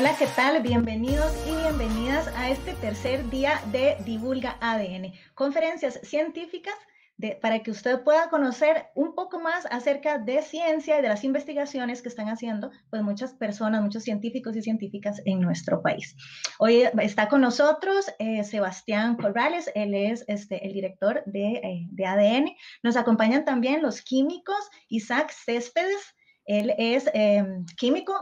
Hola, ¿qué tal? Bienvenidos y bienvenidas a este tercer día de Divulga ADN, conferencias científicas de, para que usted pueda conocer un poco más acerca de ciencia y de las investigaciones que están haciendo pues muchas personas, muchos científicos y científicas en nuestro país. Hoy está con nosotros eh, Sebastián Corrales, él es este, el director de, eh, de ADN. Nos acompañan también los químicos Isaac Céspedes, él es em, químico,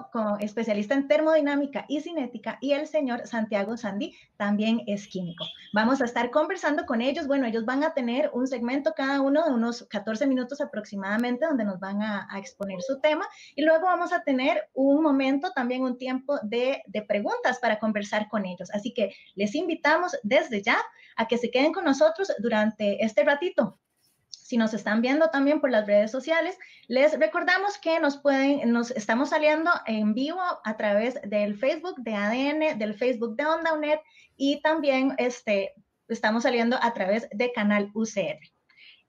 especialista en termodinámica y cinética, y el señor Santiago Sandy también es químico. Vamos a estar conversando con ellos. Bueno, ellos van a tener un segmento cada uno de unos 14 minutos aproximadamente, donde nos van a, exponer su tema. Y luego vamos a tener un momento, también un tiempo de preguntas para conversar con ellos. Así que les invitamos desde ya a que se queden con nosotros durante este ratito. Si nos están viendo también por las redes sociales, les recordamos que nos pueden, nos estamos saliendo en vivo a través del Facebook de ADN, del Facebook de Ondaunet y también este, estamos saliendo a través de Canal UCR.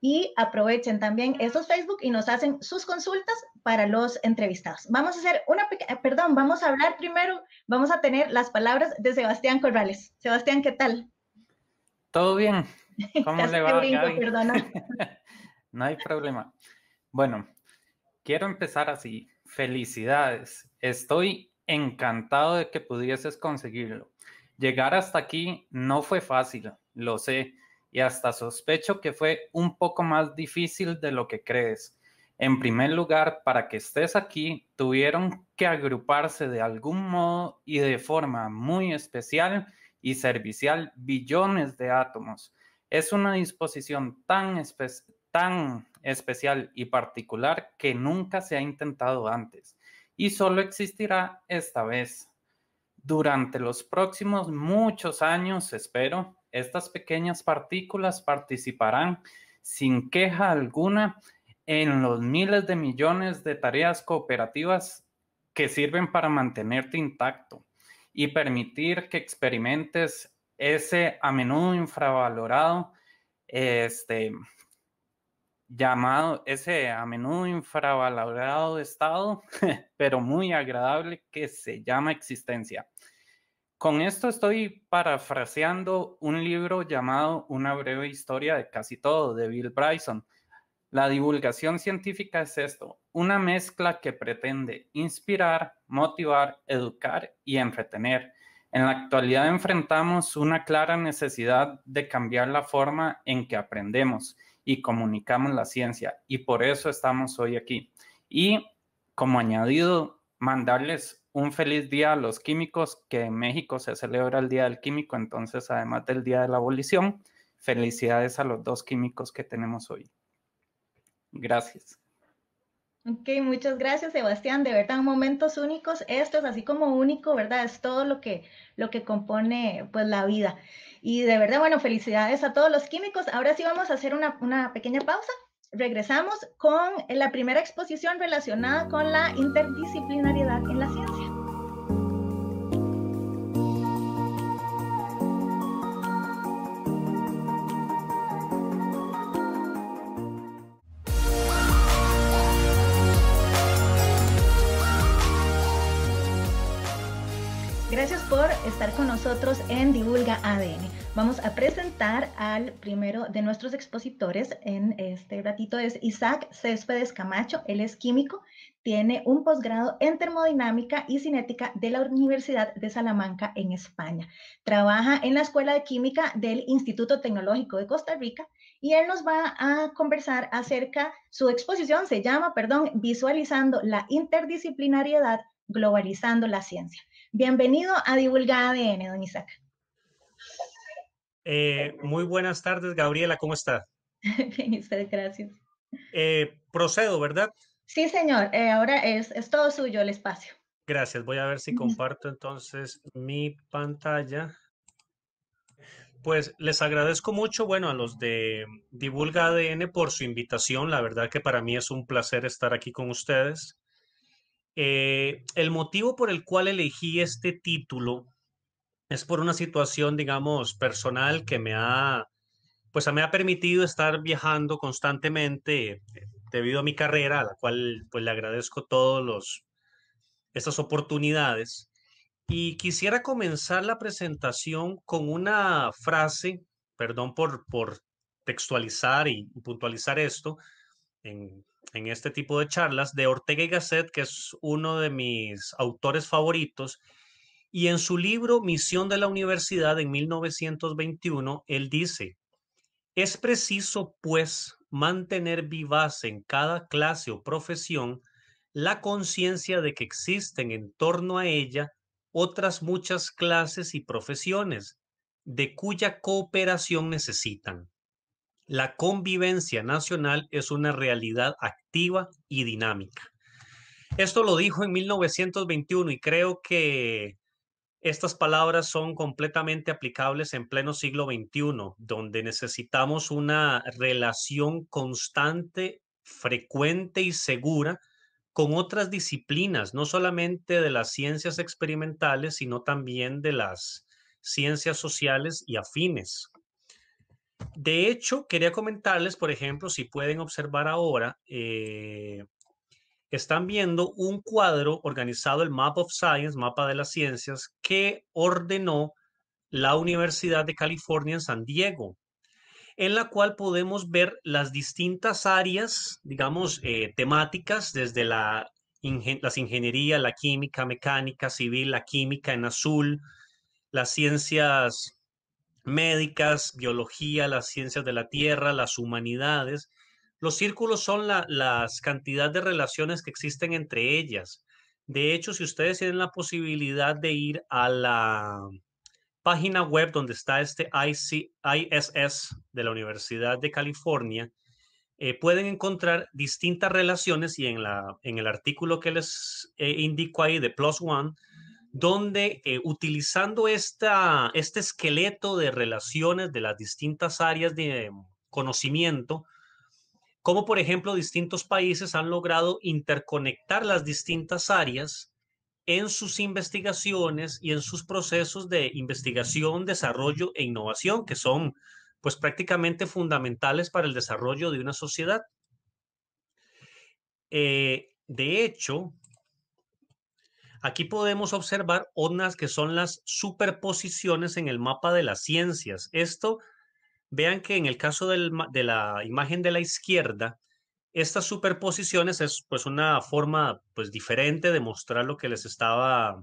Y aprovechen también esos Facebook y nos hacen sus consultas para los entrevistados. Vamos a hacer una eh, perdón, vamos a hablar primero, vamos a tener las palabras de Sebastián Corrales. Sebastián, ¿qué tal? Todo bien, ¿Cómo le va, no hay problema. Bueno, quiero empezar así. Felicidades. Estoy encantado de que pudieses conseguirlo. Llegar hasta aquí no fue fácil, lo sé, y hasta sospecho que fue un poco más difícil de lo que crees. En primer lugar, para que estés aquí, tuvieron que agruparse de algún modo y de forma muy especial y servicial billones de átomos es una disposición tan, especial y particular que nunca se ha intentado antes y solo existirá esta vez. Durante los próximos muchos años, espero, estas pequeñas partículas participarán sin queja alguna en los miles de millones de tareas cooperativas que sirven para mantenerte intacto y permitir que experimentes ese a menudo infravalorado, este, llamado, ese a menudo infravalorado estado, pero muy agradable que se llama existencia. Con esto estoy parafraseando un libro llamado Una breve historia de casi todo de Bill Bryson. La divulgación científica es esto, una mezcla que pretende inspirar, motivar, educar y entretener en la actualidad enfrentamos una clara necesidad de cambiar la forma en que aprendemos y comunicamos la ciencia y por eso estamos hoy aquí. Y como añadido, mandarles un feliz día a los químicos, que en México se celebra el Día del Químico, entonces además del Día de la Abolición, felicidades a los dos químicos que tenemos hoy. Gracias. Ok, muchas gracias Sebastián, de verdad momentos únicos, esto es así como único, ¿verdad? Es todo lo que, lo que compone pues la vida. Y de verdad, bueno, felicidades a todos los químicos. Ahora sí vamos a hacer una, una pequeña pausa. Regresamos con la primera exposición relacionada con la interdisciplinariedad en la ciencia. por estar con nosotros en Divulga ADN. Vamos a presentar al primero de nuestros expositores en este ratito, es Isaac Céspedes Camacho, él es químico, tiene un posgrado en termodinámica y cinética de la Universidad de Salamanca en España. Trabaja en la Escuela de Química del Instituto Tecnológico de Costa Rica y él nos va a conversar acerca, su exposición se llama, perdón, Visualizando la interdisciplinariedad, globalizando la ciencia. Bienvenido a Divulga ADN, don Isaac. Eh, muy buenas tardes, Gabriela, ¿cómo está? Bien, gracias. Eh, procedo, ¿verdad? Sí, señor, eh, ahora es, es todo suyo el espacio. Gracias, voy a ver si comparto entonces mi pantalla. Pues les agradezco mucho, bueno, a los de Divulga ADN por su invitación. La verdad que para mí es un placer estar aquí con ustedes. Eh, el motivo por el cual elegí este título es por una situación, digamos, personal que me ha, pues me ha permitido estar viajando constantemente eh, debido a mi carrera, a la cual pues le agradezco todos los, estas oportunidades. Y quisiera comenzar la presentación con una frase, perdón por, por textualizar y puntualizar esto, en en este tipo de charlas de Ortega y Gasset, que es uno de mis autores favoritos. Y en su libro Misión de la Universidad en 1921, él dice, es preciso, pues, mantener vivaz en cada clase o profesión la conciencia de que existen en torno a ella otras muchas clases y profesiones de cuya cooperación necesitan la convivencia nacional es una realidad activa y dinámica. Esto lo dijo en 1921 y creo que estas palabras son completamente aplicables en pleno siglo XXI, donde necesitamos una relación constante, frecuente y segura con otras disciplinas, no solamente de las ciencias experimentales, sino también de las ciencias sociales y afines. De hecho, quería comentarles, por ejemplo, si pueden observar ahora, eh, están viendo un cuadro organizado, el Map of Science, Mapa de las Ciencias, que ordenó la Universidad de California en San Diego, en la cual podemos ver las distintas áreas, digamos, eh, temáticas, desde la las ingeniería, la química, mecánica, civil, la química en azul, las ciencias médicas, biología, las ciencias de la tierra, las humanidades. Los círculos son la, las cantidad de relaciones que existen entre ellas. De hecho, si ustedes tienen la posibilidad de ir a la página web donde está este ISS de la Universidad de California, eh, pueden encontrar distintas relaciones y en, la, en el artículo que les eh, indico ahí de Plus One, donde eh, utilizando este esqueleto de relaciones de las distintas áreas de em, conocimiento, como por ejemplo distintos países han logrado interconectar las distintas áreas en sus investigaciones y en sus procesos de investigación, desarrollo e innovación, que son pues prácticamente fundamentales para el desarrollo de una sociedad. Eh, de hecho, Aquí podemos observar ondas que son las superposiciones en el mapa de las ciencias. Esto, vean que en el caso de la imagen de la izquierda, estas superposiciones es pues una forma pues diferente de mostrar lo que les estaba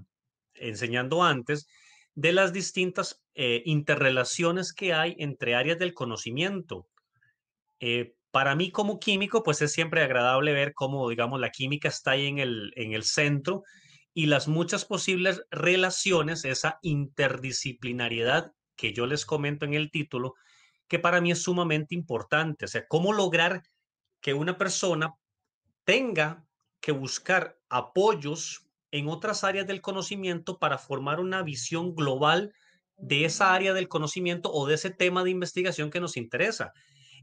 enseñando antes de las distintas eh, interrelaciones que hay entre áreas del conocimiento. Eh, para mí como químico, pues es siempre agradable ver cómo, digamos, la química está ahí en el, en el centro y las muchas posibles relaciones, esa interdisciplinariedad que yo les comento en el título, que para mí es sumamente importante. O sea, cómo lograr que una persona tenga que buscar apoyos en otras áreas del conocimiento para formar una visión global de esa área del conocimiento o de ese tema de investigación que nos interesa.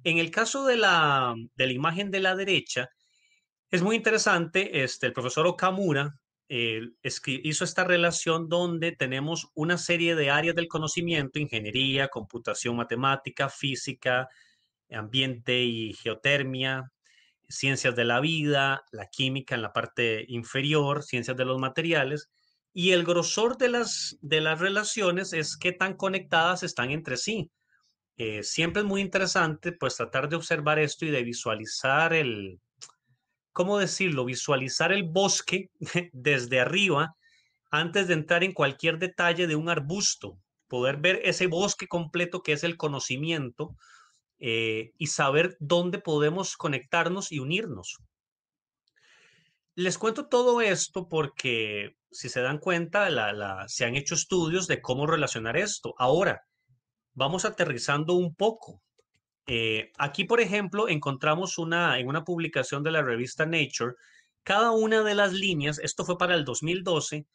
En el caso de la, de la imagen de la derecha, es muy interesante, este, el profesor Okamura hizo esta relación donde tenemos una serie de áreas del conocimiento, ingeniería, computación matemática, física, ambiente y geotermia, ciencias de la vida, la química en la parte inferior, ciencias de los materiales, y el grosor de las, de las relaciones es qué tan conectadas están entre sí. Eh, siempre es muy interesante pues tratar de observar esto y de visualizar el, ¿cómo decirlo? Visualizar el bosque desde arriba antes de entrar en cualquier detalle de un arbusto, poder ver ese bosque completo que es el conocimiento eh, y saber dónde podemos conectarnos y unirnos. Les cuento todo esto porque, si se dan cuenta, se han hecho estudios de cómo relacionar esto. Ahora, vamos aterrizando un poco. Eh, aquí, por ejemplo, encontramos una, en una publicación de la revista Nature, cada una de las líneas, esto fue para el 2012,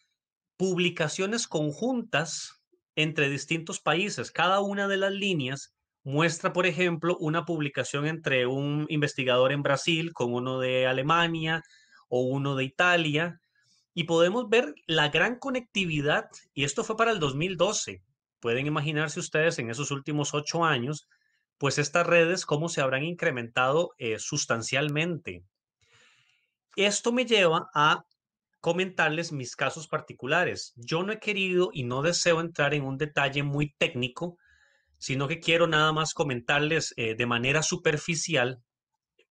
publicaciones conjuntas entre distintos países. Cada una de las líneas muestra, por ejemplo, una publicación entre un investigador en Brasil con uno de Alemania o uno de Italia, y podemos ver la gran conectividad, y esto fue para el 2012. Pueden imaginarse ustedes en esos últimos ocho años pues estas redes, cómo se habrán incrementado eh, sustancialmente. Esto me lleva a comentarles mis casos particulares. Yo no he querido y no deseo entrar en un detalle muy técnico, sino que quiero nada más comentarles eh, de manera superficial,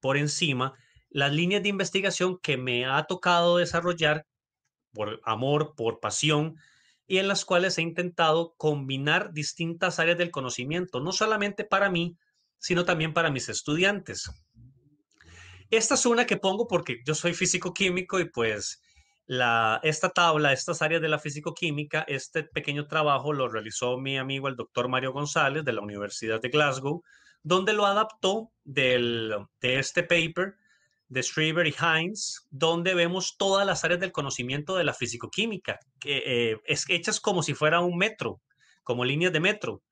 por encima, las líneas de investigación que me ha tocado desarrollar por amor, por pasión, y en las cuales he intentado combinar distintas áreas del conocimiento, no solamente para mí, sino también para mis estudiantes. Esta es una que pongo porque yo soy físico-químico y pues esta tabla, estas áreas de la físico-química, este pequeño trabajo lo realizó mi amigo el doctor Mario González de la Universidad de Glasgow, donde lo adaptó de este paper de Schreiber y Heinz, donde vemos todas las áreas del conocimiento de la fisicoquímica, que, eh, es hechas como si fuera un metro, como líneas de metro,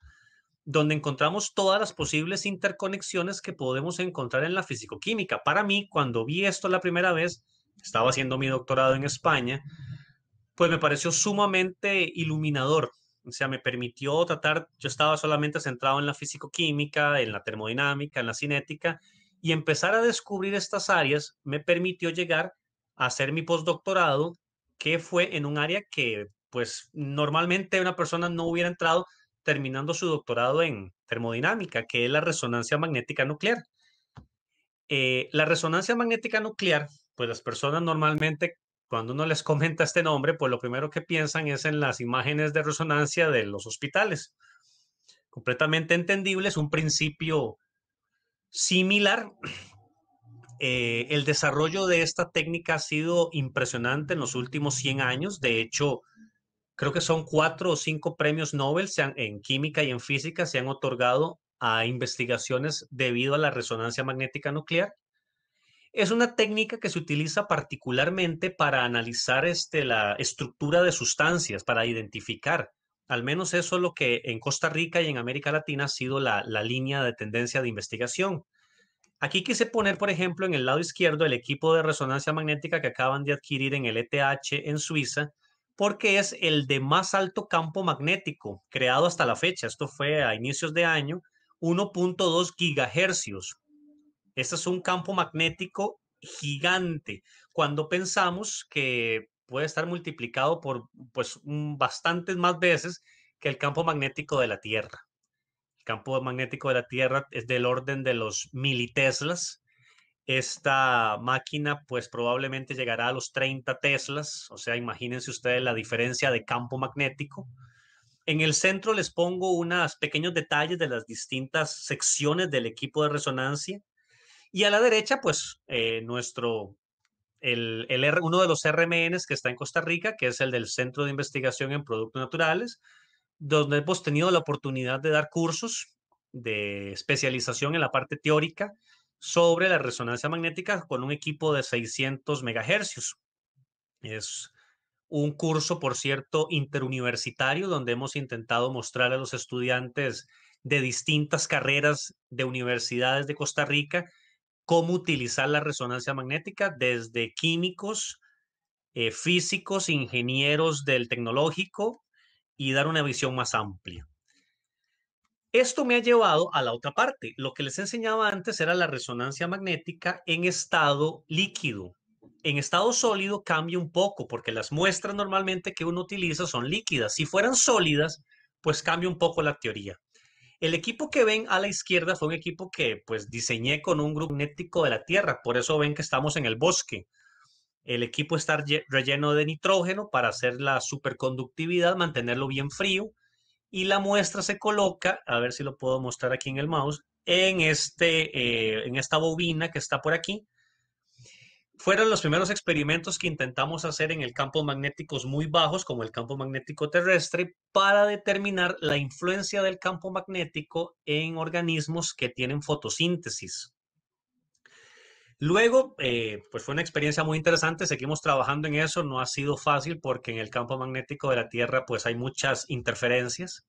donde encontramos todas las posibles interconexiones que podemos encontrar en la fisicoquímica. Para mí, cuando vi esto la primera vez, estaba haciendo mi doctorado en España, pues me pareció sumamente iluminador. O sea, me permitió tratar, yo estaba solamente centrado en la fisicoquímica, en la termodinámica, en la cinética, y empezar a descubrir estas áreas me permitió llegar a hacer mi postdoctorado, que fue en un área que pues normalmente una persona no hubiera entrado terminando su doctorado en termodinámica, que es la resonancia magnética nuclear. Eh, la resonancia magnética nuclear, pues las personas normalmente cuando uno les comenta este nombre, pues lo primero que piensan es en las imágenes de resonancia de los hospitales. Completamente entendible, es un principio Similar, eh, el desarrollo de esta técnica ha sido impresionante en los últimos 100 años. De hecho, creo que son cuatro o cinco premios Nobel en química y en física se han otorgado a investigaciones debido a la resonancia magnética nuclear. Es una técnica que se utiliza particularmente para analizar este, la estructura de sustancias, para identificar al menos eso es lo que en Costa Rica y en América Latina ha sido la, línea de tendencia de investigación. Aquí quise poner, por ejemplo, en el lado izquierdo el equipo de resonancia magnética que acaban de adquirir en el ETH en Suiza, porque es el de más alto campo magnético creado hasta la fecha. Esto fue a inicios de año, 1.2 gigahercios. Este es un campo magnético gigante. Cuando pensamos que puede estar multiplicado por pues bastantes más veces que el campo magnético de la Tierra. El campo magnético de la Tierra es del orden de los militeslas. Esta máquina pues probablemente llegará a los 30 teslas, o sea, imagínense ustedes la diferencia de campo magnético. En el centro les pongo unos pequeños detalles de las distintas secciones del equipo de resonancia. Y a la derecha, pues, eh, nuestro el, uno de los RMNs que está en Costa Rica, que es el del Centro de Investigación en Productos Naturales, donde hemos tenido la oportunidad de dar cursos de especialización en la parte teórica sobre la resonancia magnética con un equipo de 600 megahercios. Es un curso, por cierto, interuniversitario, donde hemos intentado mostrar a los estudiantes de distintas carreras de universidades de Costa Rica cómo utilizar la resonancia magnética desde químicos, eh, físicos, ingenieros del tecnológico y dar una visión más amplia. Esto me ha llevado a la otra parte. Lo que les enseñaba antes era la resonancia magnética en estado líquido. En estado sólido cambia un poco porque las muestras normalmente que uno utiliza son líquidas. Si fueran sólidas, pues cambia un poco la teoría. El equipo que ven a la izquierda fue un equipo que pues diseñé con un grupo magnético de la Tierra, por eso ven que estamos en el bosque. El equipo está relleno de nitrógeno para hacer la superconductividad, mantenerlo bien frío y la muestra se coloca, a ver si lo puedo mostrar aquí en el mouse, en, este, eh, en esta bobina que está por aquí, fueron los primeros experimentos que intentamos hacer en el campo magnético muy bajos, como el campo magnético terrestre, para determinar la influencia del campo magnético en organismos que tienen fotosíntesis. Luego, eh, pues fue una experiencia muy interesante, seguimos trabajando en eso, no ha sido fácil porque en el campo magnético de la Tierra pues hay muchas interferencias.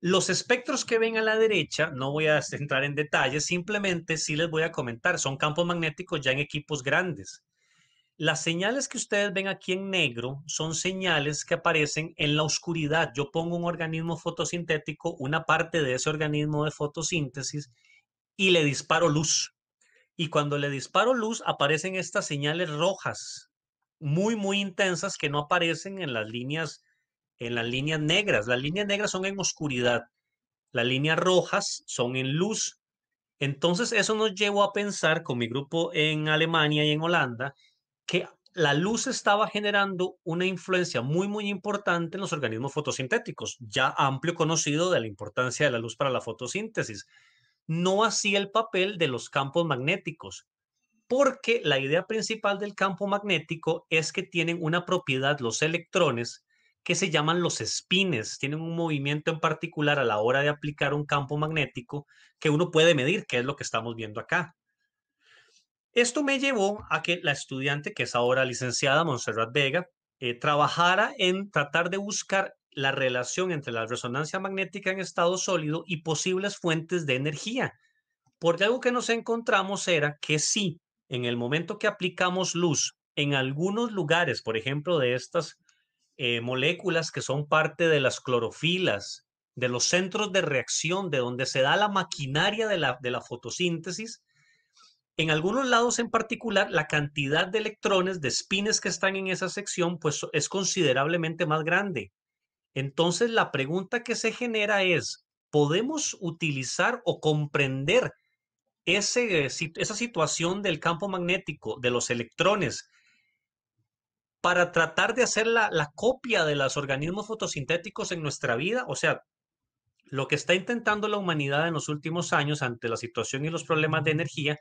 Los espectros que ven a la derecha, no voy a entrar en detalles, simplemente sí les voy a comentar, son campos magnéticos ya en equipos grandes. Las señales que ustedes ven aquí en negro son señales que aparecen en la oscuridad. Yo pongo un organismo fotosintético, una parte de ese organismo de fotosíntesis y le disparo luz. Y cuando le disparo luz aparecen estas señales rojas, muy, muy intensas que no aparecen en las líneas en las líneas negras. Las líneas negras son en oscuridad, las líneas rojas son en luz. Entonces eso nos llevó a pensar con mi grupo en Alemania y en Holanda que la luz estaba generando una influencia muy, muy importante en los organismos fotosintéticos, ya amplio conocido de la importancia de la luz para la fotosíntesis. No hacía el papel de los campos magnéticos, porque la idea principal del campo magnético es que tienen una propiedad los electrones que se llaman los espines, Tienen un movimiento en particular a la hora de aplicar un campo magnético que uno puede medir, que es lo que estamos viendo acá. Esto me llevó a que la estudiante, que es ahora licenciada Montserrat Vega, eh, trabajara en tratar de buscar la relación entre la resonancia magnética en estado sólido y posibles fuentes de energía. Porque algo que nos encontramos era que sí, en el momento que aplicamos luz en algunos lugares, por ejemplo, de estas eh, moléculas que son parte de las clorofilas, de los centros de reacción, de donde se da la maquinaria de la, fotosíntesis, en algunos lados en particular, la cantidad de electrones, de espines que están en esa sección, pues es considerablemente más grande. Entonces, la pregunta que se genera es, ¿podemos utilizar o comprender ese, eh, esa situación del campo magnético, de los electrones, para tratar de hacer la, copia de los organismos fotosintéticos en nuestra vida. O sea, lo que está intentando la humanidad en los últimos años ante la situación y los problemas de energía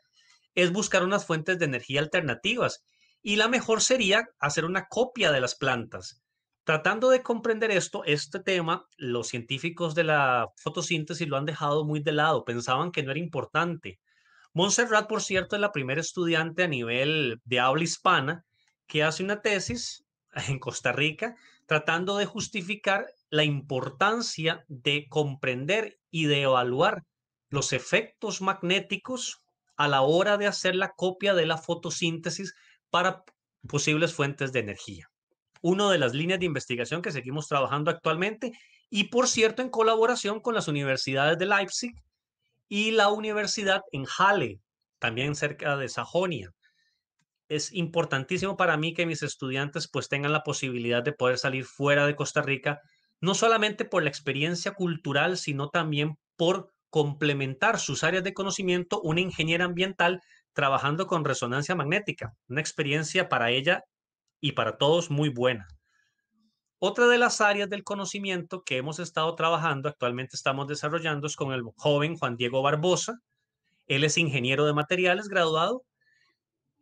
es buscar unas fuentes de energía alternativas. Y la mejor sería hacer una copia de las plantas. Tratando de comprender esto, este tema, los científicos de la fotosíntesis lo han dejado muy de lado, pensaban que no era importante. Montserrat, por cierto, es la primera estudiante a nivel de habla hispana que hace una tesis en Costa Rica tratando de justificar la importancia de comprender y de evaluar los efectos magnéticos a la hora de hacer la copia de la fotosíntesis para posibles fuentes de energía. Una de las líneas de investigación que seguimos trabajando actualmente y por cierto en colaboración con las universidades de Leipzig y la universidad en Halle, también cerca de Sajonia es importantísimo para mí que mis estudiantes pues tengan la posibilidad de poder salir fuera de Costa Rica, no solamente por la experiencia cultural, sino también por complementar sus áreas de conocimiento una ingeniera ambiental trabajando con resonancia magnética, una experiencia para ella y para todos muy buena. Otra de las áreas del conocimiento que hemos estado trabajando, actualmente estamos desarrollando, es con el joven Juan Diego Barbosa. Él es ingeniero de materiales graduado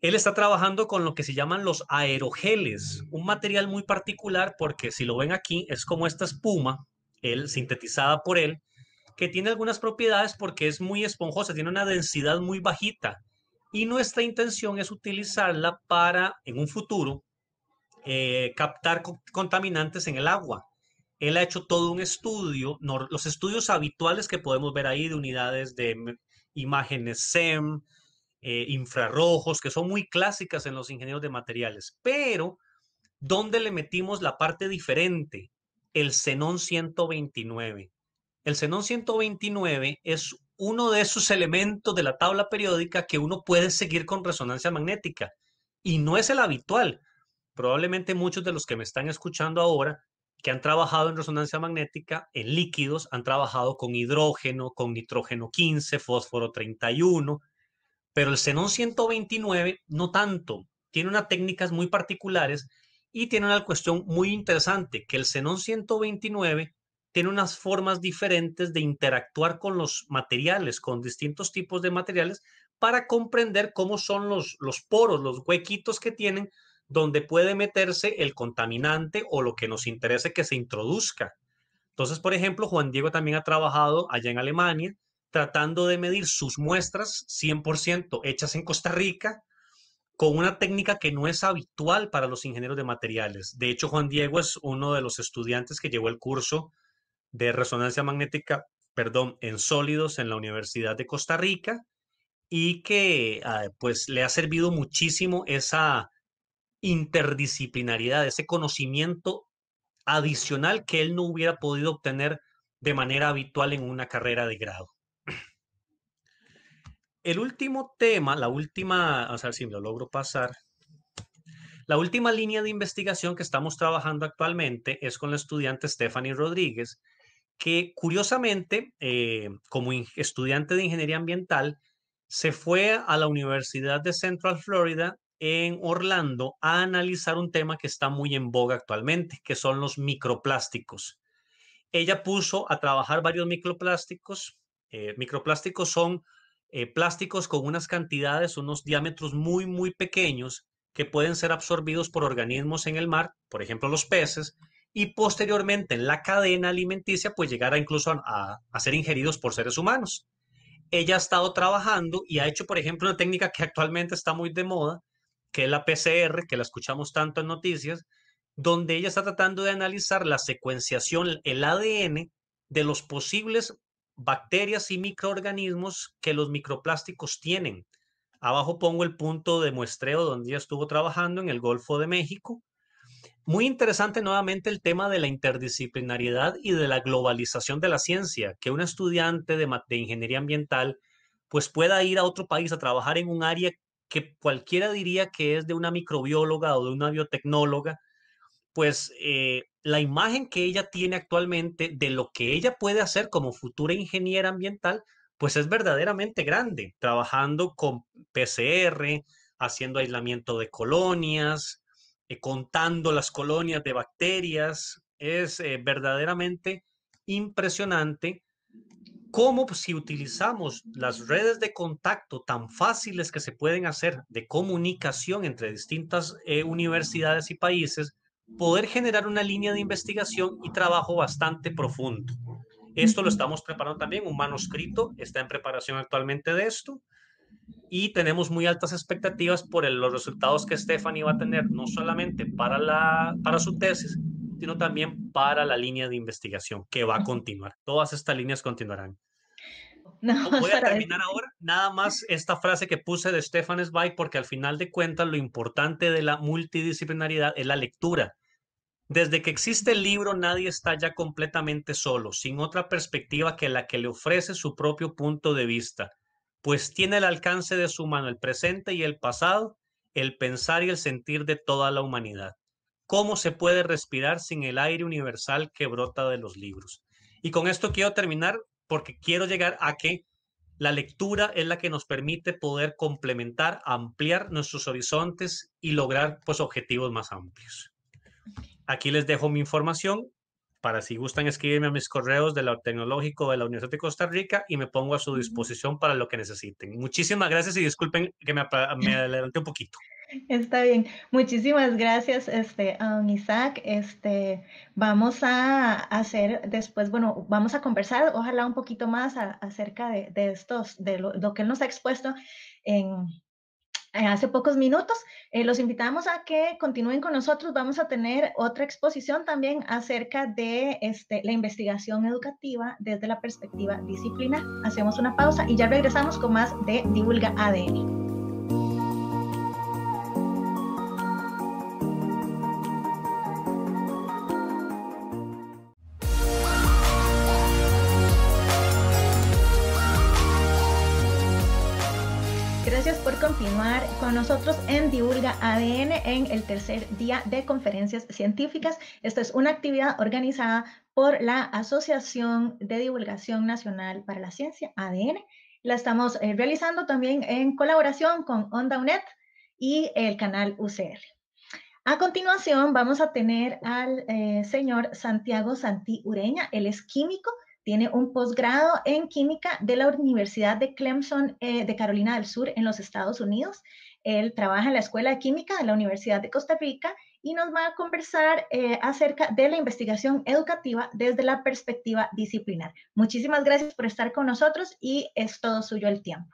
él está trabajando con lo que se llaman los aerogeles, mm. un material muy particular porque si lo ven aquí es como esta espuma, él sintetizada por él, que tiene algunas propiedades porque es muy esponjosa, tiene una densidad muy bajita y nuestra intención es utilizarla para en un futuro eh, captar contaminantes en el agua. Él ha hecho todo un estudio, los estudios habituales que podemos ver ahí de unidades de imágenes SEM, eh, infrarrojos, que son muy clásicas en los ingenieros de materiales. Pero, ¿dónde le metimos la parte diferente? El xenón 129. El xenón 129 es uno de esos elementos de la tabla periódica que uno puede seguir con resonancia magnética. Y no es el habitual. Probablemente muchos de los que me están escuchando ahora que han trabajado en resonancia magnética en líquidos, han trabajado con hidrógeno, con nitrógeno 15, fósforo 31, pero el xenón 129 no tanto, tiene unas técnicas muy particulares y tiene una cuestión muy interesante, que el xenón 129 tiene unas formas diferentes de interactuar con los materiales, con distintos tipos de materiales, para comprender cómo son los, los poros, los huequitos que tienen donde puede meterse el contaminante o lo que nos interese que se introduzca. Entonces, por ejemplo, Juan Diego también ha trabajado allá en Alemania tratando de medir sus muestras 100% hechas en Costa Rica con una técnica que no es habitual para los ingenieros de materiales. De hecho, Juan Diego es uno de los estudiantes que llevó el curso de resonancia magnética, perdón, en sólidos en la Universidad de Costa Rica y que ah, pues le ha servido muchísimo esa interdisciplinaridad, ese conocimiento adicional que él no hubiera podido obtener de manera habitual en una carrera de grado el último tema, la última, a ver si lo logro pasar, la última línea de investigación que estamos trabajando actualmente es con la estudiante Stephanie Rodríguez, que curiosamente, eh, como estudiante de ingeniería ambiental, se fue a la Universidad de Central Florida en Orlando a analizar un tema que está muy en boga actualmente, que son los microplásticos. Ella puso a trabajar varios microplásticos. Eh, microplásticos son eh, plásticos con unas cantidades, unos diámetros muy, muy pequeños que pueden ser absorbidos por organismos en el mar, por ejemplo los peces, y posteriormente en la cadena alimenticia, pues llegar a incluso a, a, ser ingeridos por seres humanos. Ella ha estado trabajando y ha hecho, por ejemplo, una técnica que actualmente está muy de moda, que es la PCR, que la escuchamos tanto en noticias, donde ella está tratando de analizar la secuenciación, el ADN de los posibles bacterias y microorganismos que los microplásticos tienen. Abajo pongo el punto de muestreo donde ya estuvo trabajando en el Golfo de México. Muy interesante nuevamente el tema de la interdisciplinariedad y de la globalización de la ciencia, que un estudiante de, de ingeniería ambiental pues pueda ir a otro país a trabajar en un área que cualquiera diría que es de una microbióloga o de una biotecnóloga, pues eh, la imagen que ella tiene actualmente de lo que ella puede hacer como futura ingeniera ambiental, pues es verdaderamente grande, trabajando con PCR, haciendo aislamiento de colonias, eh, contando las colonias de bacterias. Es eh, verdaderamente impresionante cómo si utilizamos las redes de contacto tan fáciles que se pueden hacer de comunicación entre distintas eh, universidades y países, poder generar una línea de investigación y trabajo bastante profundo. Esto lo estamos preparando también, un manuscrito está en preparación actualmente de esto y tenemos muy altas expectativas por los resultados que Stephanie va a tener, no solamente para, la, para su tesis, sino también para la línea de investigación que va a continuar. Todas estas líneas continuarán voy a terminar ahora nada más esta frase que puse de Stefan Zweig, porque al final de cuentas lo importante de la multidisciplinaridad es la lectura. Desde que existe el libro, nadie está ya completamente solo, sin otra perspectiva que la que le ofrece su propio punto de vista, pues tiene el alcance de su mano el presente y el pasado, el pensar y el sentir de toda la humanidad. ¿Cómo se puede respirar sin el aire universal que brota de los libros? Y con esto quiero terminar porque quiero llegar a que la lectura es la que nos permite poder complementar, ampliar nuestros horizontes y lograr pues, objetivos más amplios. Aquí les dejo mi información para si gustan escribirme a mis correos de la Tecnológico de la Universidad de Costa Rica y me pongo a su disposición para lo que necesiten. Muchísimas gracias y disculpen que me, me adelanté un poquito. Está bien. Muchísimas gracias, este, a don Isaac. Este, vamos a hacer después, bueno, vamos a conversar, ojalá un poquito más acerca de, estos, de lo, que él nos ha expuesto en, hace pocos minutos. Eh, los invitamos a que continúen con nosotros. Vamos a tener otra exposición también acerca de este, la investigación educativa desde la perspectiva disciplinar. Hacemos una pausa y ya regresamos con más de Divulga ADN. con nosotros en Divulga ADN en el tercer día de conferencias científicas. Esta es una actividad organizada por la Asociación de Divulgación Nacional para la Ciencia, ADN. La estamos eh, realizando también en colaboración con Onda UNED y el canal UCR. A continuación vamos a tener al eh, señor Santiago Santi Ureña. Él es químico tiene un posgrado en química de la Universidad de Clemson eh, de Carolina del Sur en los Estados Unidos. Él trabaja en la Escuela de Química de la Universidad de Costa Rica y nos va a conversar eh, acerca de la investigación educativa desde la perspectiva disciplinar. Muchísimas gracias por estar con nosotros y es todo suyo el tiempo.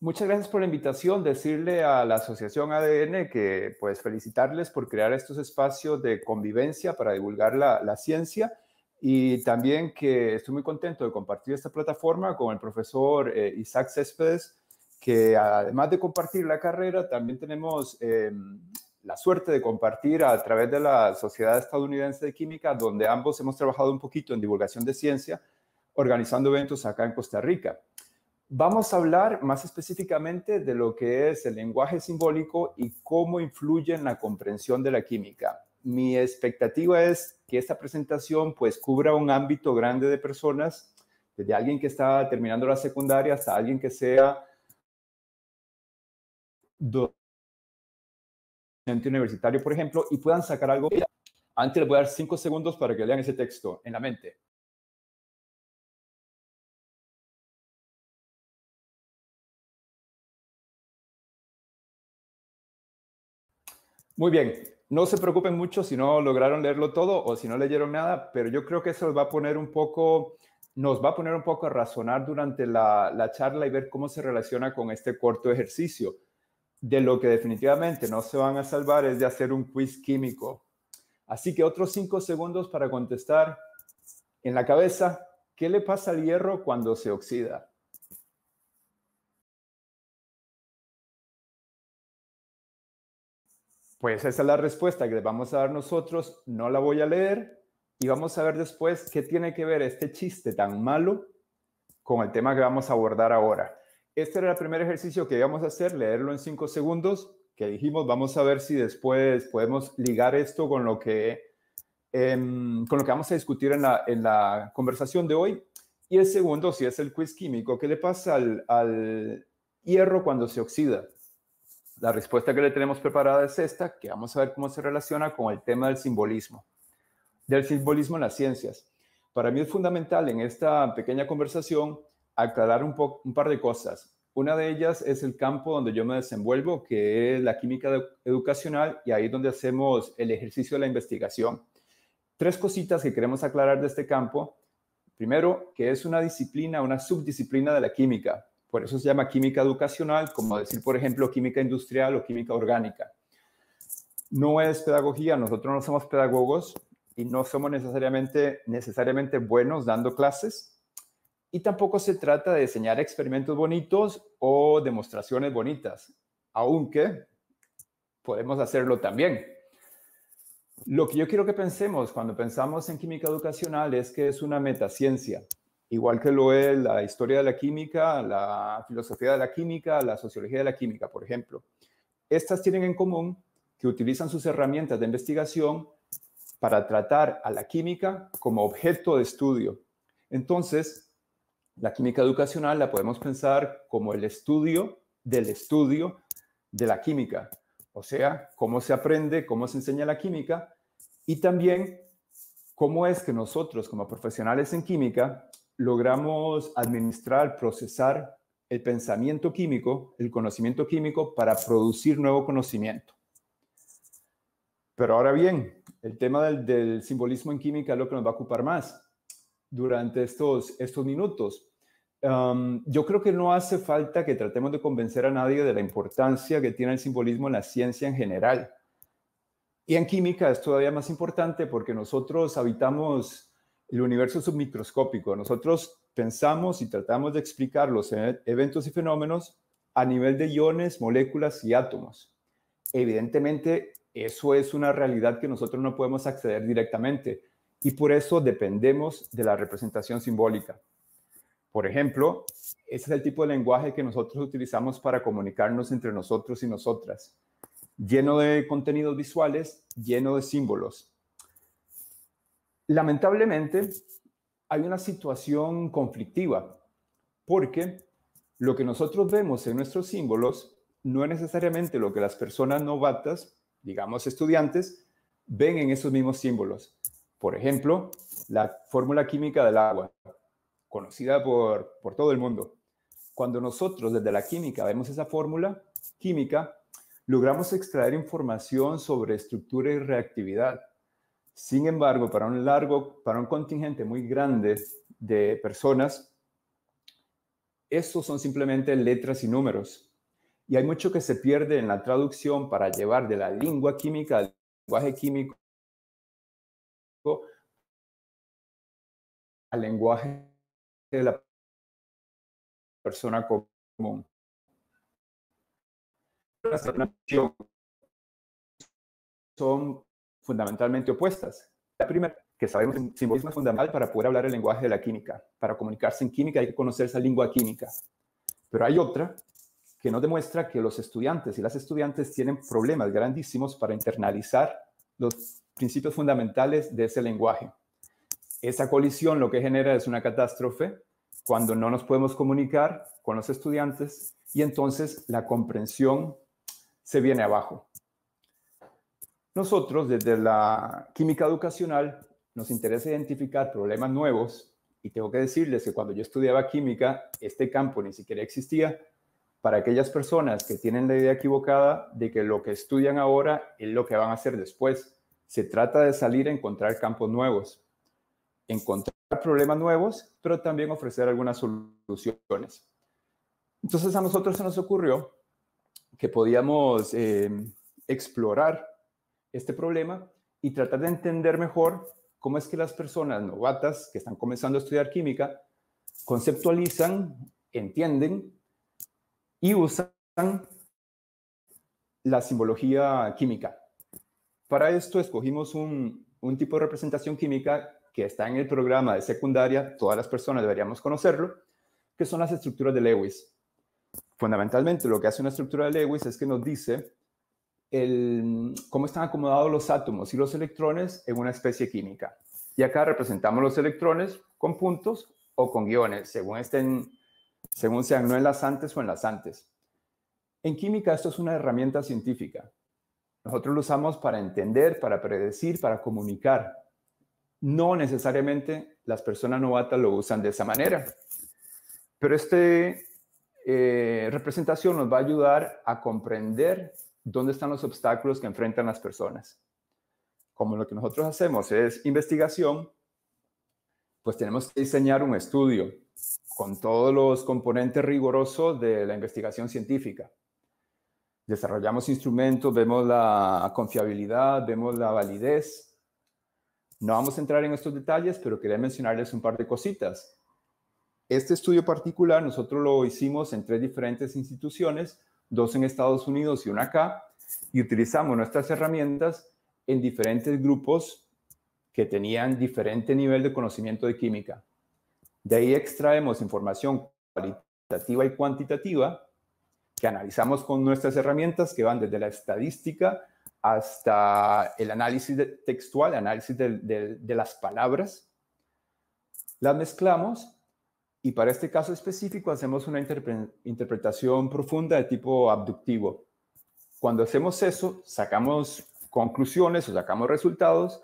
Muchas gracias por la invitación. Decirle a la Asociación ADN que pues felicitarles por crear estos espacios de convivencia para divulgar la ciencia y también que estoy muy contento de compartir esta plataforma con el profesor eh, Isaac Céspedes, que además de compartir la carrera, también tenemos eh, la suerte de compartir a través de la Sociedad Estadounidense de Química, donde ambos hemos trabajado un poquito en divulgación de ciencia, organizando eventos acá en Costa Rica. Vamos a hablar más específicamente de lo que es el lenguaje simbólico y cómo influye en la comprensión de la química mi expectativa es que esta presentación pues cubra un ámbito grande de personas, desde alguien que está terminando la secundaria hasta alguien que sea docente universitario, por ejemplo, y puedan sacar algo. Antes les voy a dar cinco segundos para que lean ese texto en la mente. Muy bien, no se preocupen mucho si no lograron leerlo todo o si no leyeron nada, pero yo creo que eso va a poner un poco, nos va a poner un poco a razonar durante la, la charla y ver cómo se relaciona con este corto ejercicio. De lo que definitivamente no se van a salvar es de hacer un quiz químico. Así que otros cinco segundos para contestar en la cabeza, ¿qué le pasa al hierro cuando se oxida? Pues esa es la respuesta que le vamos a dar nosotros, no la voy a leer y vamos a ver después qué tiene que ver este chiste tan malo con el tema que vamos a abordar ahora. Este era el primer ejercicio que íbamos a hacer, leerlo en cinco segundos, que dijimos, vamos a ver si después podemos ligar esto con lo que, em, con lo que vamos a discutir en la, conversación de hoy. Y el segundo, si es el quiz químico, ¿qué le pasa al hierro cuando se oxida? La respuesta que le tenemos preparada es esta, que vamos a ver cómo se relaciona con el tema del simbolismo, del simbolismo en las ciencias. Para mí es fundamental en esta pequeña conversación aclarar un, par de cosas. Una de ellas es el campo donde yo me desenvuelvo, que es la química educacional, y ahí es donde hacemos el ejercicio de la investigación. Tres cositas que queremos aclarar de este campo. Primero, que es una disciplina, una subdisciplina de la química. Por eso se llama química educacional, como decir, por ejemplo, química industrial o química orgánica. No es pedagogía, nosotros no somos pedagogos y no somos necesariamente, necesariamente buenos dando clases. Y tampoco se trata de diseñar experimentos bonitos o demostraciones bonitas, aunque podemos hacerlo también. Lo que yo quiero que pensemos cuando pensamos en química educacional es que es una metaciencia igual que lo es la historia de la química, la filosofía de la química, la sociología de la química, por ejemplo. Estas tienen en común que utilizan sus herramientas de investigación para tratar a la química como objeto de estudio. Entonces, la química educacional la podemos pensar como el estudio del estudio de la química, o sea, cómo se aprende, cómo se enseña la química y también cómo es que nosotros como profesionales en química logramos administrar, procesar el pensamiento químico, el conocimiento químico para producir nuevo conocimiento. Pero ahora bien, el tema del, simbolismo en química es lo que nos va a ocupar más durante estos, estos minutos. yo creo que no hace falta que tratemos de convencer a nadie de la importancia que tiene el simbolismo en la ciencia en general. Y en química es todavía más importante porque nosotros habitamos el universo submicroscópico. Nosotros pensamos y tratamos de explicar los eventos y fenómenos a nivel de iones, moléculas y átomos. Evidentemente, eso es una realidad que nosotros no podemos acceder directamente y por eso dependemos de la representación simbólica. Por ejemplo, ese es el tipo de lenguaje que nosotros utilizamos para comunicarnos entre nosotros y nosotras, lleno de contenidos visuales, lleno de símbolos, Lamentablemente, hay una situación conflictiva, porque lo que nosotros vemos en nuestros símbolos no es necesariamente lo que las personas novatas, digamos estudiantes, ven en esos mismos símbolos. Por ejemplo, la fórmula química del agua, conocida por, todo el mundo. Cuando nosotros desde la química vemos esa fórmula química, logramos extraer información sobre estructura y reactividad, sin embargo, para un largo, para un contingente muy grande de personas, esos son simplemente letras y números. Y hay mucho que se pierde en la traducción para llevar de la lengua química al lenguaje químico al lenguaje de la persona común. Son fundamentalmente opuestas. La primera, que sabemos que simbolismo es fundamental para poder hablar el lenguaje de la química. Para comunicarse en química hay que conocer esa lengua química. Pero hay otra que nos demuestra que los estudiantes y las estudiantes tienen problemas grandísimos para internalizar los principios fundamentales de ese lenguaje. Esa colisión lo que genera es una catástrofe cuando no nos podemos comunicar con los estudiantes y entonces la comprensión se viene abajo. Nosotros, desde la química educacional, nos interesa identificar problemas nuevos y tengo que decirles que cuando yo estudiaba química, este campo ni siquiera existía. Para aquellas personas que tienen la idea equivocada de que lo que estudian ahora es lo que van a hacer después, se trata de salir a encontrar campos nuevos, encontrar problemas nuevos, pero también ofrecer algunas soluciones. Entonces a nosotros se nos ocurrió que podíamos eh, explorar este problema y tratar de entender mejor cómo es que las personas novatas que están comenzando a estudiar química conceptualizan, entienden y usan la simbología química. Para esto escogimos un, tipo de representación química que está en el programa de secundaria, todas las personas deberíamos conocerlo, que son las estructuras de Lewis. Fundamentalmente lo que hace una estructura de Lewis es que nos dice el, cómo están acomodados los átomos y los electrones en una especie química. Y acá representamos los electrones con puntos o con guiones, según, estén, según sean no enlazantes o enlazantes. En química esto es una herramienta científica. Nosotros lo usamos para entender, para predecir, para comunicar. No necesariamente las personas novatas lo usan de esa manera. Pero esta eh, representación nos va a ayudar a comprender dónde están los obstáculos que enfrentan las personas. Como lo que nosotros hacemos es investigación, pues tenemos que diseñar un estudio con todos los componentes rigurosos de la investigación científica. Desarrollamos instrumentos, vemos la confiabilidad, vemos la validez. No vamos a entrar en estos detalles, pero quería mencionarles un par de cositas. Este estudio particular nosotros lo hicimos en tres diferentes instituciones dos en Estados Unidos y una acá, y utilizamos nuestras herramientas en diferentes grupos que tenían diferente nivel de conocimiento de química. De ahí extraemos información cualitativa y cuantitativa que analizamos con nuestras herramientas que van desde la estadística hasta el análisis textual, análisis de, de las palabras. Las mezclamos y para este caso específico hacemos una interpretación profunda de tipo abductivo. Cuando hacemos eso, sacamos conclusiones o sacamos resultados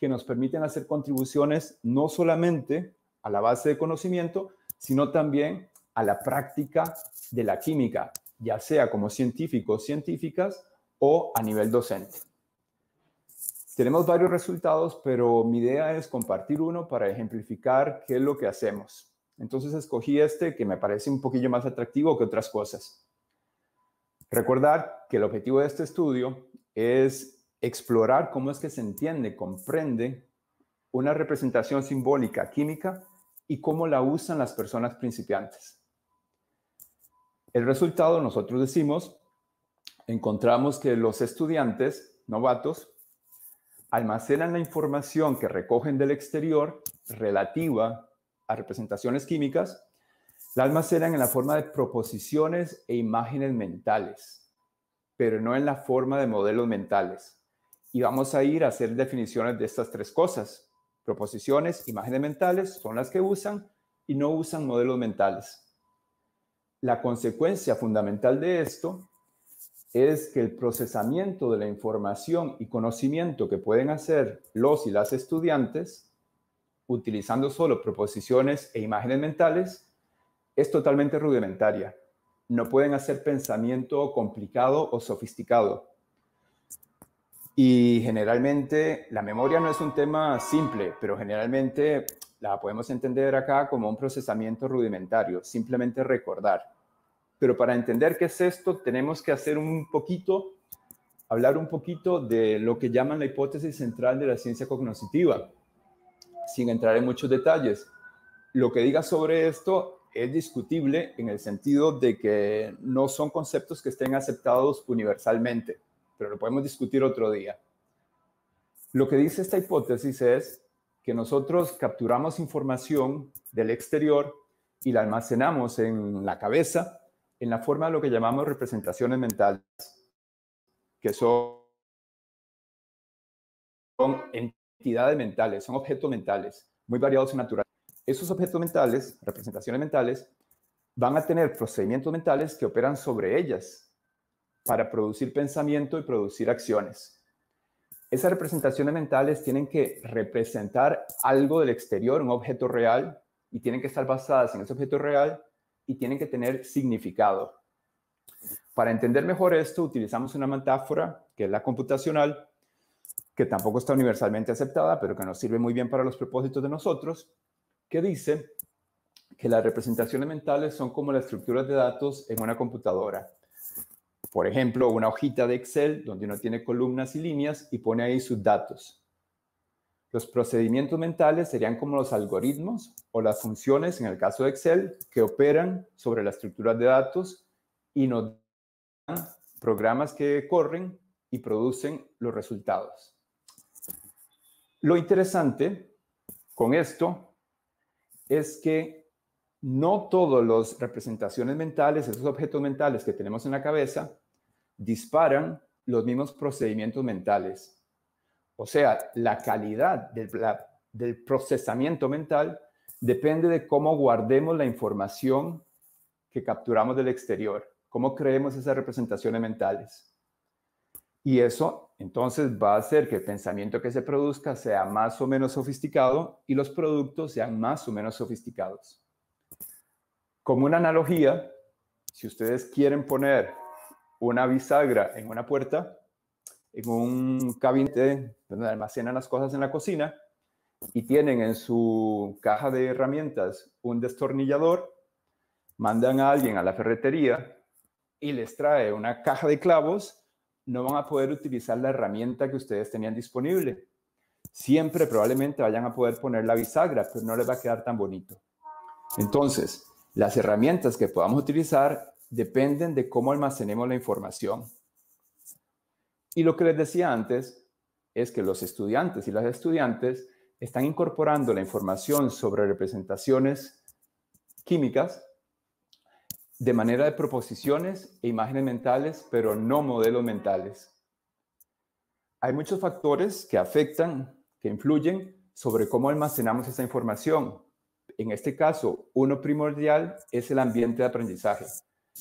que nos permiten hacer contribuciones no solamente a la base de conocimiento, sino también a la práctica de la química, ya sea como científicos, científicas o a nivel docente. Tenemos varios resultados, pero mi idea es compartir uno para ejemplificar qué es lo que hacemos. Entonces escogí este que me parece un poquillo más atractivo que otras cosas. Recordar que el objetivo de este estudio es explorar cómo es que se entiende, comprende una representación simbólica química y cómo la usan las personas principiantes. El resultado, nosotros decimos, encontramos que los estudiantes novatos almacenan la información que recogen del exterior relativa representaciones químicas, la almacenan en la forma de proposiciones e imágenes mentales, pero no en la forma de modelos mentales. Y vamos a ir a hacer definiciones de estas tres cosas. Proposiciones, imágenes mentales son las que usan y no usan modelos mentales. La consecuencia fundamental de esto es que el procesamiento de la información y conocimiento que pueden hacer los y las estudiantes utilizando solo proposiciones e imágenes mentales es totalmente rudimentaria. No pueden hacer pensamiento complicado o sofisticado. Y generalmente la memoria no es un tema simple, pero generalmente la podemos entender acá como un procesamiento rudimentario, simplemente recordar. Pero para entender qué es esto, tenemos que hacer un poquito, hablar un poquito de lo que llaman la hipótesis central de la ciencia cognoscitiva, sin entrar en muchos detalles. Lo que diga sobre esto es discutible en el sentido de que no son conceptos que estén aceptados universalmente, pero lo podemos discutir otro día. Lo que dice esta hipótesis es que nosotros capturamos información del exterior y la almacenamos en la cabeza en la forma de lo que llamamos representaciones mentales, que son entidades mentales, son objetos mentales, muy variados y naturaleza. Esos objetos mentales, representaciones mentales, van a tener procedimientos mentales que operan sobre ellas para producir pensamiento y producir acciones. Esas representaciones mentales tienen que representar algo del exterior, un objeto real, y tienen que estar basadas en ese objeto real y tienen que tener significado. Para entender mejor esto, utilizamos una metáfora que es la computacional, que tampoco está universalmente aceptada, pero que nos sirve muy bien para los propósitos de nosotros, que dice que las representaciones mentales son como las estructuras de datos en una computadora. Por ejemplo, una hojita de Excel donde uno tiene columnas y líneas y pone ahí sus datos. Los procedimientos mentales serían como los algoritmos o las funciones, en el caso de Excel, que operan sobre las estructuras de datos y nos dan programas que corren y producen los resultados. Lo interesante con esto es que no todas las representaciones mentales, esos objetos mentales que tenemos en la cabeza, disparan los mismos procedimientos mentales. O sea, la calidad del, del procesamiento mental depende de cómo guardemos la información que capturamos del exterior, cómo creemos esas representaciones mentales. Y eso entonces va a hacer que el pensamiento que se produzca sea más o menos sofisticado y los productos sean más o menos sofisticados. Como una analogía, si ustedes quieren poner una bisagra en una puerta, en un gabinete donde almacenan las cosas en la cocina y tienen en su caja de herramientas un destornillador, mandan a alguien a la ferretería y les trae una caja de clavos no van a poder utilizar la herramienta que ustedes tenían disponible. Siempre probablemente vayan a poder poner la bisagra, pero pues no les va a quedar tan bonito. Entonces, las herramientas que podamos utilizar dependen de cómo almacenemos la información. Y lo que les decía antes es que los estudiantes y las estudiantes están incorporando la información sobre representaciones químicas de manera de proposiciones e imágenes mentales, pero no modelos mentales. Hay muchos factores que afectan, que influyen sobre cómo almacenamos esa información. En este caso, uno primordial es el ambiente de aprendizaje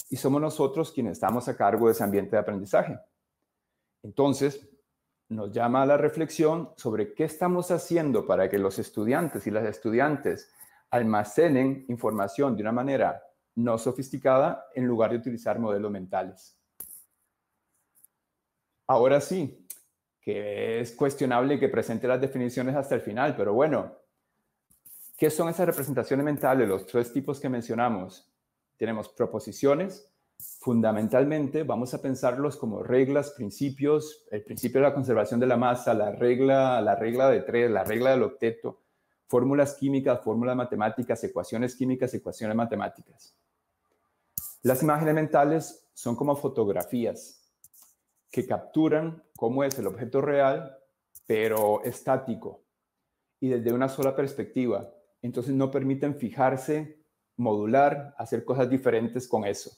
y somos nosotros quienes estamos a cargo de ese ambiente de aprendizaje. Entonces, nos llama a la reflexión sobre qué estamos haciendo para que los estudiantes y las estudiantes almacenen información de una manera no sofisticada en lugar de utilizar modelos mentales. Ahora sí, que es cuestionable que presente las definiciones hasta el final, pero bueno, ¿qué son esas representaciones mentales? Los tres tipos que mencionamos. Tenemos proposiciones, fundamentalmente vamos a pensarlos como reglas, principios, el principio de la conservación de la masa, la regla, la regla de tres, la regla del octeto, fórmulas químicas, fórmulas matemáticas, ecuaciones químicas, ecuaciones matemáticas. Las imágenes mentales son como fotografías que capturan cómo es el objeto real, pero estático y desde una sola perspectiva. Entonces no permiten fijarse, modular, hacer cosas diferentes con eso.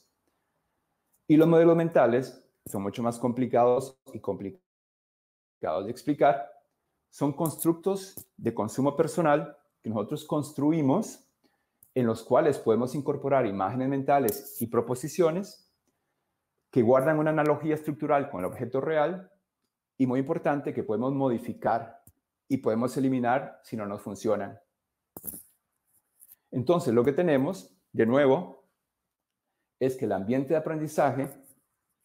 Y los modelos mentales son mucho más complicados y complicados de explicar. Son constructos de consumo personal que nosotros construimos en los cuales podemos incorporar imágenes mentales y proposiciones que guardan una analogía estructural con el objeto real y muy importante que podemos modificar y podemos eliminar si no nos funcionan. Entonces lo que tenemos, de nuevo, es que el ambiente de aprendizaje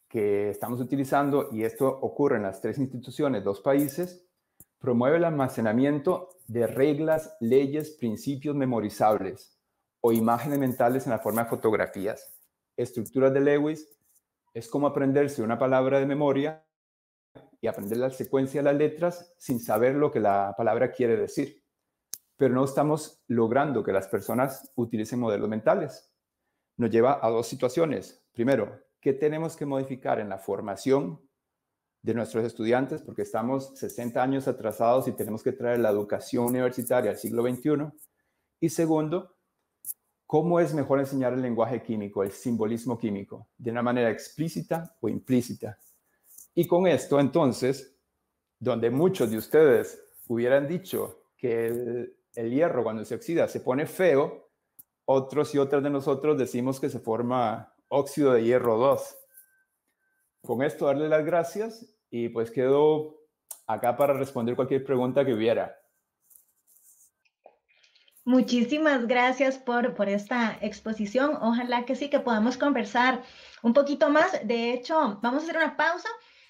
que estamos utilizando, y esto ocurre en las tres instituciones, dos países, promueve el almacenamiento de reglas, leyes, principios memorizables o imágenes mentales en la forma de fotografías, estructuras de Lewis, es como aprenderse una palabra de memoria y aprender la secuencia de las letras sin saber lo que la palabra quiere decir. Pero no estamos logrando que las personas utilicen modelos mentales. Nos lleva a dos situaciones. Primero, ¿qué tenemos que modificar en la formación de nuestros estudiantes? Porque estamos 60 años atrasados y tenemos que traer la educación universitaria al siglo XXI. Y segundo, ¿Cómo es mejor enseñar el lenguaje químico, el simbolismo químico? ¿De una manera explícita o implícita? Y con esto, entonces, donde muchos de ustedes hubieran dicho que el, hierro cuando se oxida se pone feo, otros y otras de nosotros decimos que se forma óxido de hierro 2. Con esto darle las gracias y pues quedo acá para responder cualquier pregunta que hubiera. Muchísimas gracias por, esta exposición. Ojalá que sí, que podamos conversar un poquito más. De hecho, vamos a hacer una pausa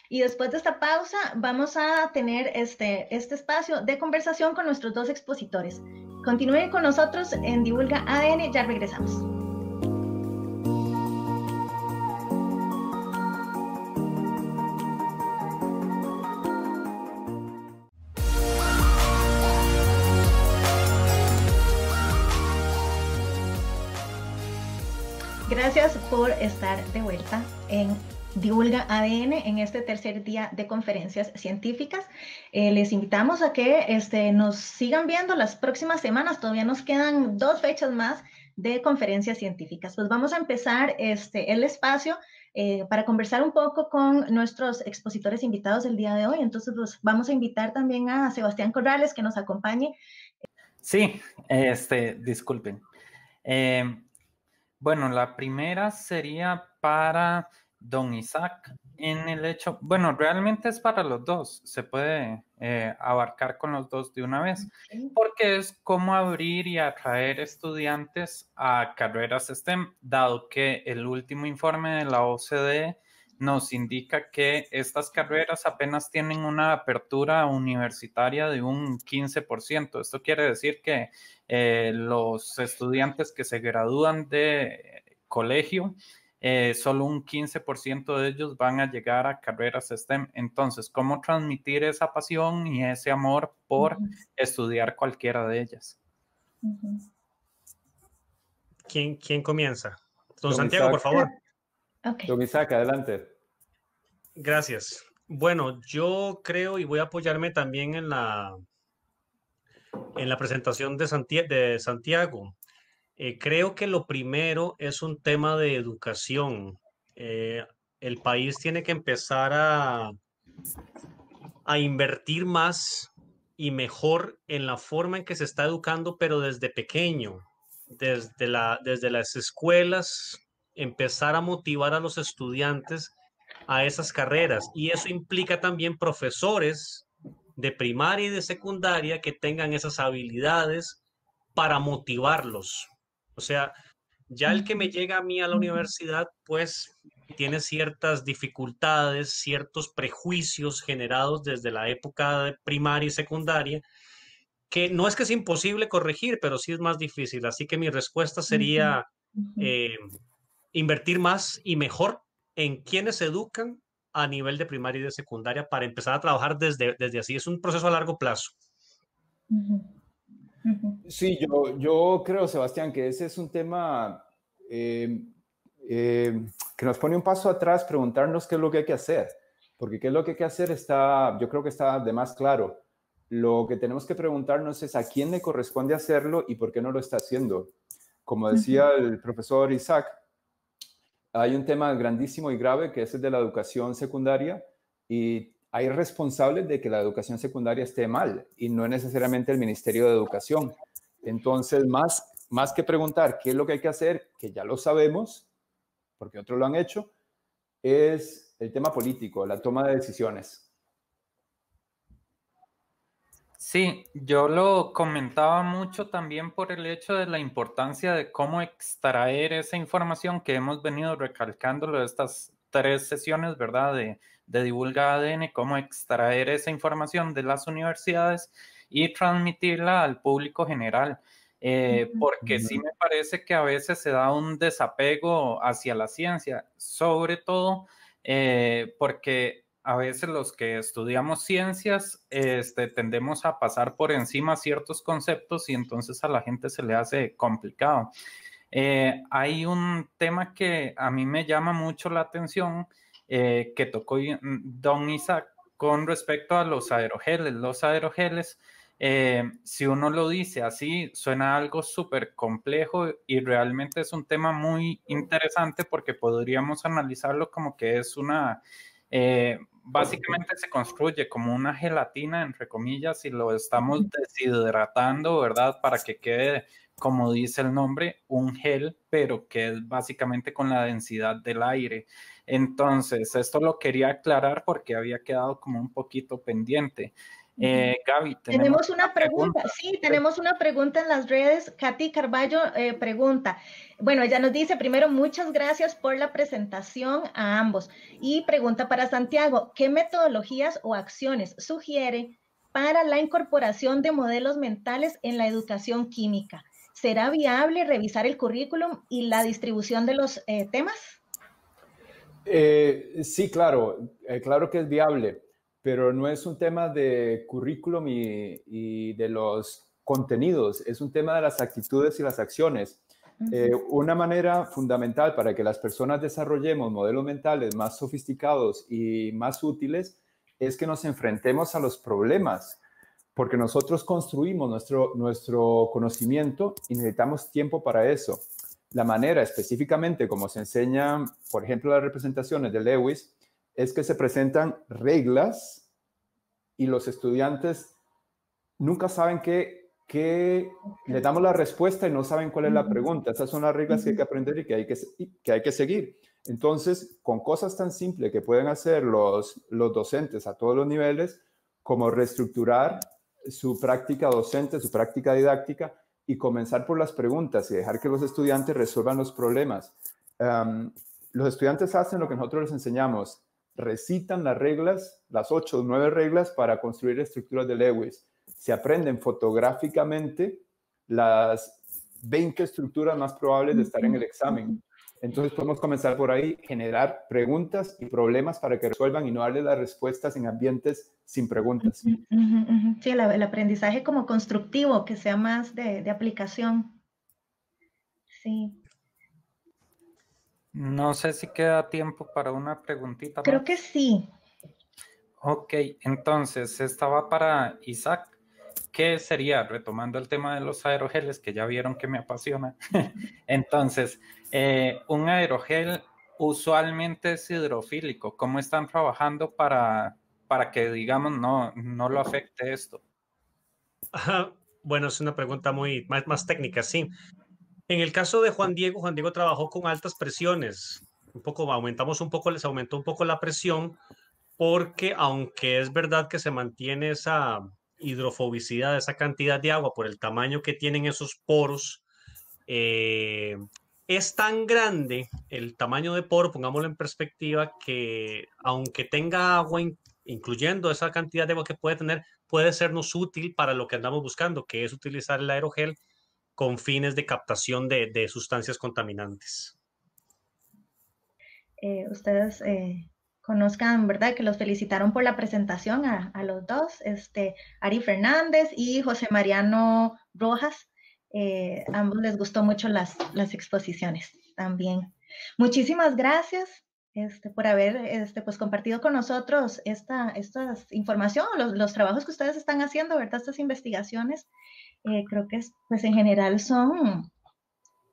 y después de esta pausa vamos a tener este, este espacio de conversación con nuestros dos expositores. Continúen con nosotros en Divulga ADN, ya regresamos. por estar de vuelta en Divulga ADN en este tercer día de conferencias científicas. Eh, les invitamos a que este, nos sigan viendo las próximas semanas. Todavía nos quedan dos fechas más de conferencias científicas. Pues vamos a empezar este, el espacio eh, para conversar un poco con nuestros expositores invitados el día de hoy. Entonces, los pues, vamos a invitar también a Sebastián Corrales que nos acompañe. Sí, este, disculpen. Eh, bueno, la primera sería para Don Isaac en el hecho, bueno, realmente es para los dos, se puede eh, abarcar con los dos de una vez, porque es cómo abrir y atraer estudiantes a carreras STEM, dado que el último informe de la OCDE nos indica que estas carreras apenas tienen una apertura universitaria de un 15%. Esto quiere decir que eh, los estudiantes que se gradúan de colegio, eh, solo un 15% de ellos van a llegar a carreras STEM. Entonces, ¿cómo transmitir esa pasión y ese amor por estudiar cualquiera de ellas? ¿Quién, comienza? Don, Santiago, por favor. Okay. adelante. Gracias. Bueno, yo creo y voy a apoyarme también en la, en la presentación de Santiago. De Santiago. Eh, creo que lo primero es un tema de educación. Eh, el país tiene que empezar a, a invertir más y mejor en la forma en que se está educando, pero desde pequeño, desde, la, desde las escuelas, empezar a motivar a los estudiantes a esas carreras. Y eso implica también profesores de primaria y de secundaria que tengan esas habilidades para motivarlos. O sea, ya el que me llega a mí a la universidad, pues tiene ciertas dificultades, ciertos prejuicios generados desde la época de primaria y secundaria, que no es que es imposible corregir, pero sí es más difícil. Así que mi respuesta sería eh, invertir más y mejor en quienes educan a nivel de primaria y de secundaria para empezar a trabajar desde, desde así. Es un proceso a largo plazo. Sí, yo, yo creo, Sebastián, que ese es un tema em, em, que nos pone un paso atrás preguntarnos qué es lo que hay que hacer, porque qué es lo que hay que hacer está, yo creo que está de más claro. Lo que tenemos que preguntarnos es a quién le corresponde hacerlo y por qué no lo está haciendo. Como decía el profesor Isaac, hay un tema grandísimo y grave que es el de la educación secundaria y hay responsables de que la educación secundaria esté mal y no es necesariamente el Ministerio de Educación. Entonces, más, más que preguntar qué es lo que hay que hacer, que ya lo sabemos, porque otros lo han hecho, es el tema político, la toma de decisiones. Sí, yo lo comentaba mucho también por el hecho de la importancia de cómo extraer esa información que hemos venido recalcando en estas tres sesiones, ¿verdad? De, de divulga ADN, cómo extraer esa información de las universidades y transmitirla al público general. Eh, porque sí me parece que a veces se da un desapego hacia la ciencia, sobre todo eh, porque a veces los que estudiamos ciencias este, tendemos a pasar por encima ciertos conceptos y entonces a la gente se le hace complicado. Eh, hay un tema que a mí me llama mucho la atención eh, que tocó mm, Don Isaac con respecto a los aerogeles. Los aerogeles, eh, si uno lo dice así, suena algo súper complejo y realmente es un tema muy interesante porque podríamos analizarlo como que es una básicamente se construye como una gelatina, entre comillas, y lo estamos deshidratando, ¿verdad? Para que quede, como dice el nombre, un gel, pero que es básicamente con la densidad del aire. Entonces, esto lo quería aclarar porque había quedado como un poquito pendiente. Eh, tenemos, una pregunta? sí, tenemos una pregunta en las redes. Katy Carballo eh, pregunta, bueno, ella nos dice, primero, muchas gracias por la presentación a ambos. Y pregunta para Santiago, ¿qué metodologías o acciones sugiere para la incorporación de modelos mentales en la educación química? ¿Será viable revisar el currículum y la distribución de los eh, temas? sí, claro, claro que es viable pero no es un tema de currículum y, de los contenidos, es un tema de las actitudes y las acciones. Eh, una manera fundamental para que las personas desarrollemos modelos mentales más sofisticados y más útiles es que nos enfrentemos a los problemas, porque nosotros construimos nuestro, nuestro conocimiento y necesitamos tiempo para eso. La manera específicamente como se enseñan, por ejemplo, las representaciones de Lewis, es que se presentan reglas y los estudiantes nunca saben qué, qué le damos la respuesta y no saben cuál es la pregunta. Esas son las reglas que hay que aprender y que hay que, que, hay que seguir. Entonces, con cosas tan simples que pueden hacer los, los docentes a todos los niveles, como reestructurar su práctica docente, su práctica didáctica, y comenzar por las preguntas y dejar que los estudiantes resuelvan los problemas. los estudiantes hacen lo que nosotros les enseñamos recitan las reglas, las ocho o nueve reglas para construir estructuras de Lewis. Se aprenden fotográficamente las 20 estructuras más probables de estar en el examen. Entonces podemos comenzar por ahí, generar preguntas y problemas para que resuelvan y no darle las respuestas en ambientes sin preguntas. Sí, el, aprendizaje como constructivo, que sea más de, de aplicación. Sí. No sé si queda tiempo para una preguntita. Creo que sí. Ok, entonces esta va para Isaac. ¿Qué sería, retomando el tema de los aerogeles, que ya vieron que me apasiona? entonces, eh, un aerogel usualmente es hidrofílico. ¿Cómo están trabajando para, para que, digamos, no, no lo afecte esto? Bueno, es una pregunta muy más, más técnica, sí. En el caso de Juan Diego, Juan Diego trabajó con altas presiones. Un poco aumentamos un poco, les aumentó un poco la presión porque aunque es verdad que se mantiene esa hidrofobicidad, esa cantidad de agua por el tamaño que tienen esos poros, eh, es tan grande el tamaño de poro, pongámoslo en perspectiva, que aunque tenga agua, incluyendo esa cantidad de agua que puede tener, puede sernos útil para lo que andamos buscando, que es utilizar el aerogel con fines de captación de, sustancias contaminantes. Eh, ustedes eh, conozcan, ¿verdad? Que los felicitaron por la presentación a, los dos, este, Ari Fernández y José Mariano Rojas. A eh, ambos les gustó mucho las, exposiciones también. Muchísimas gracias. Este, por haber este, pues, compartido con nosotros esta, información, los, los, trabajos que ustedes están haciendo, ¿verdad? Estas investigaciones. Eh, creo que pues en general son,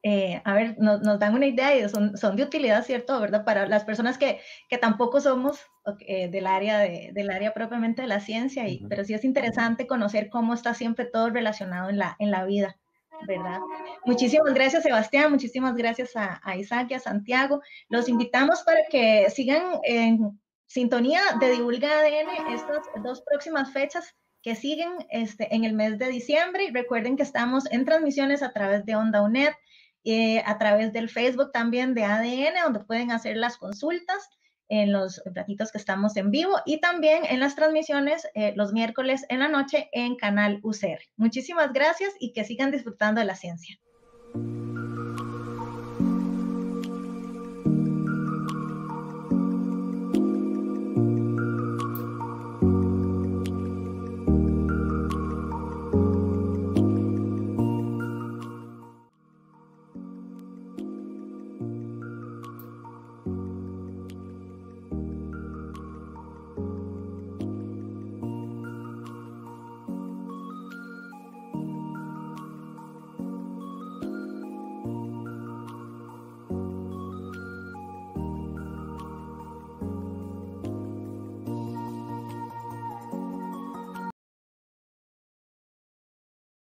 eh, a ver, nos, dan una idea y son, son, de utilidad, ¿cierto? ¿Verdad? Para las personas que, que tampoco somos eh, del, área de, del área propiamente de la ciencia, y, pero sí es interesante conocer cómo está siempre todo relacionado en la, en la vida. ¿verdad? Muchísimas gracias, Sebastián. Muchísimas gracias a, a, Isaac y a Santiago. Los invitamos para que sigan en sintonía de Divulga ADN estas dos próximas fechas que siguen este, en el mes de diciembre. Recuerden que estamos en transmisiones a través de Onda UNED, eh, a través del Facebook también de ADN, donde pueden hacer las consultas en los platitos que estamos en vivo y también en las transmisiones eh, los miércoles en la noche en Canal UCR. Muchísimas gracias y que sigan disfrutando de la ciencia.